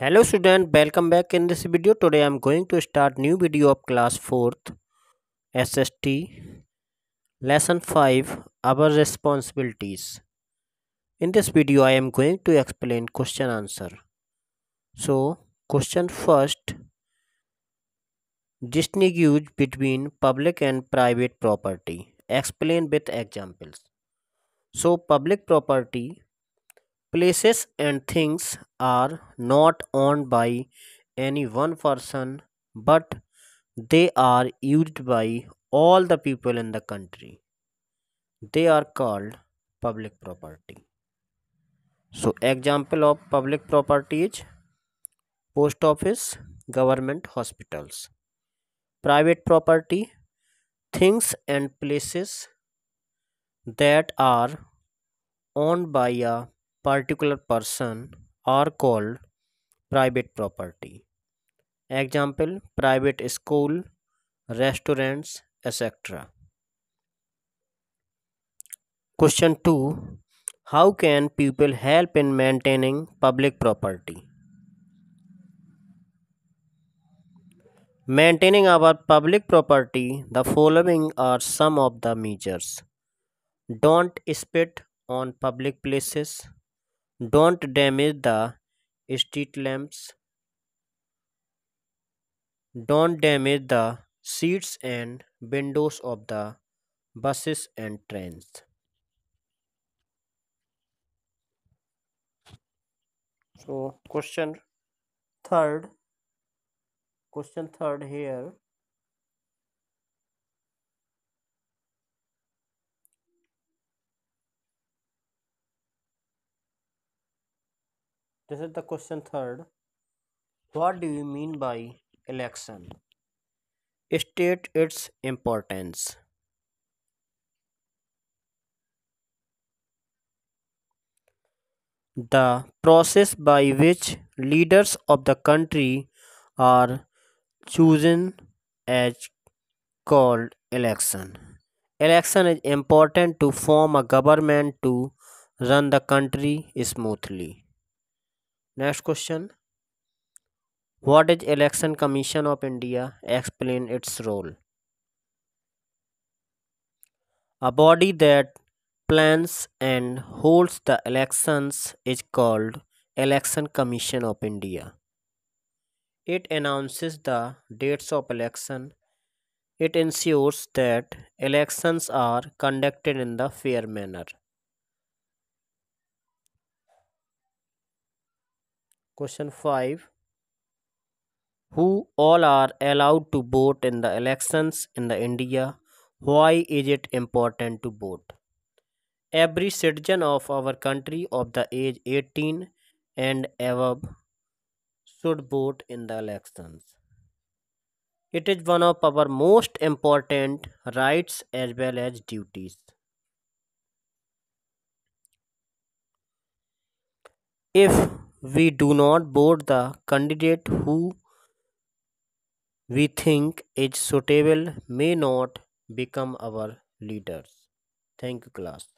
hello student welcome back in this video today i'm going to start new video of class 4th sst lesson 5 our responsibilities in this video i am going to explain question answer so question first distinguish between public and private property explain with examples so public property places and things are not owned by any one person but they are used by all the people in the country. They are called public property. So example of public property is post office, government hospitals, private property, things and places that are owned by a particular person are called private property. Example private school, restaurants, etc. Question 2 How can people help in maintaining public property? Maintaining our public property, the following are some of the measures. Don't spit on public places. Don't damage the street lamps. Don't damage the seats and windows of the buses and trains. So question third question third here This is the question third. What do you mean by election? State its importance. The process by which leaders of the country are chosen as called election. Election is important to form a government to run the country smoothly next question what is election commission of india explain its role a body that plans and holds the elections is called election commission of india it announces the dates of election it ensures that elections are conducted in the fair manner Question 5 Who all are allowed to vote in the elections in the India? Why is it important to vote? Every citizen of our country of the age 18 and above should vote in the elections. It is one of our most important rights as well as duties. If we do not board the candidate who we think is suitable may not become our leaders. Thank you, class.